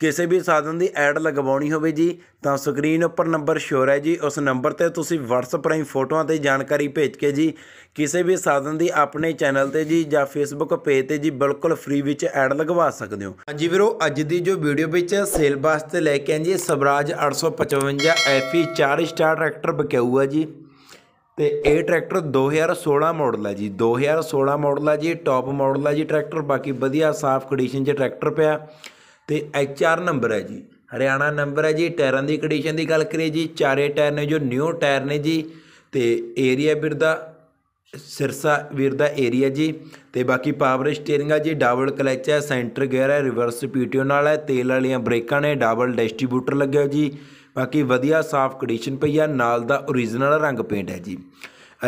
ਕਿਸੇ ਵੀ ਸਾਧਨ ਦੀ ਐਡ ਲਗਵਾਉਣੀ ਹੋਵੇ ਜੀ ਤਾਂ ਸਕਰੀਨ ਉੱਪਰ ਨੰਬਰ ਸ਼ੋਰ ਹੈ ਜੀ ਉਸ ਨੰਬਰ ਤੇ ਤੁਸੀਂ WhatsApp ਰਾਹੀਂ ਫੋਟੋਆਂ ਤੇ ਜਾਣਕਾਰੀ ਭੇਜ ਕੇ ਜੀ ਕਿਸੇ ਵੀ ਸਾਧਨ ਦੀ ਆਪਣੇ ਚੈਨਲ ਤੇ ਜੀ ਜਾਂ Facebook ਪੇਜ ਤੇ ਜੀ ਬਿਲਕੁਲ ਫ੍ਰੀ ਵਿੱਚ ਐਡ ਲਗਵਾ ਸਕਦੇ ਹੋ ਹਾਂਜੀ ਵੀਰੋ ਅੱਜ ਦੀ ਜੋ ਵੀਡੀਓ ਵਿੱਚ ਸੇਲ ਵਾਸਤੇ ਲੈ ਕੇ ਆਂ ਜੀ ਸਵਰਾਜ 855 FE 4 ਸਟਾਰ ਟਰੈਕਟਰ ਬਕਿਊ ਹੈ ਜੀ ਤੇ ਇਹ ਟਰੈਕਟਰ 2016 ਮਾਡਲ ਹੈ ਜੀ 2016 ਮਾਡਲ ਹੈ ਜੀ ਟੌਪ ਮਾਡਲ ਹੈ ਜੀ ਟਰੈਕਟਰ ਬਾਕੀ ਵਧੀਆ ਸਾਫ਼ ਕੰਡੀਸ਼ਨ 'ਚ ਟਰੈਕਟਰ ਪਿਆ ਤੇ ਐਚ ਆਰ ਨੰਬਰ ਹੈ ਜੀ ਹਰਿਆਣਾ ਨੰਬਰ ਹੈ ਜੀ ਟਾਇਰਾਂ ਦੀ ਕੰਡੀਸ਼ਨ ਦੀ ਗੱਲ ਕਰੀਏ ਜੀ ਚਾਰੇ ਟਾਇਰ ਨੇ ਜੋ ਨਿਊ ਟਾਇਰ ਨੇ ਜੀ ਤੇ ਏਰੀਆ ਵੀਰ ਦਾ ਸਿਰਸਾ ਵੀਰ ਦਾ ਏਰੀਆ ਜੀ ਤੇ ਬਾਕੀ ਪਾਵਰ ਸਟੀering ਆ ਜੀ ਡਬਲ ਕਲਚ ਹੈ ਸੈਂਟਰ ਗੇਅਰ ਹੈ ਰਿਵਰਸ ਪੀਟੀਓ ਨਾਲ ਹੈ ਤੇਲ ਵਾਲੀਆਂ ਬ੍ਰੇਕਾਂ ਨੇ ਡਬਲ ਡਿਸਟ੍ਰੀਬਿਊਟਰ ਲੱਗਿਆ ਜੀ ਬਾਕੀ ਵਧੀਆ ਸਾਫ਼ ਕੰਡੀਸ਼ਨ ਪਈ ਆ ਨਾਲ ਦਾ origignal ਰੰਗ ਪੇਂਟ ਹੈ ਜੀ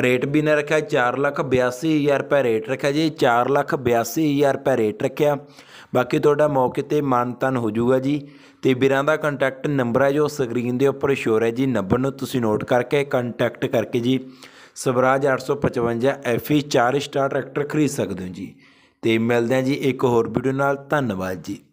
ਰੇਟ ਵੀ ਨੇ ਰੱਖਿਆ 482000 ਰੁਪਏ ਰੇਟ ਰੱਖਿਆ ਜੀ 482000 ਰੁਪਏ ਰੇਟ ਰੱਖਿਆ ਬਾਕੀ ਤੁਹਾਡਾ ਮੌਕੇ ਤੇ ਤਨ ਹੋ ਜਾਊਗਾ ਜੀ ਤੇ ਵੀਰਾਂ ਦਾ ਕੰਟੈਕਟ ਨੰਬਰ ਹੈ ਜੋ ਸਕਰੀਨ ਦੇ ਉੱਪਰ ਸ਼ੋਰ ਹੈ ਜੀ ਨੰਬਰ ਨੂੰ ਤੁਸੀਂ ਨੋਟ ਕਰਕੇ ਕੰਟੈਕਟ ਕਰਕੇ ਜੀ ਸਵਰਾਜ 855 FE 4 ਸਟਾਰ ਟਰੈਕਟਰ ਖਰੀਦ ਸਕਦੇ ਹੋ ਜੀ ਤੇ ਮਿਲਦੇ ਆ ਜੀ ਇੱਕ ਹੋਰ ਵੀਡੀਓ ਨਾਲ ਧੰਨਵਾਦ ਜੀ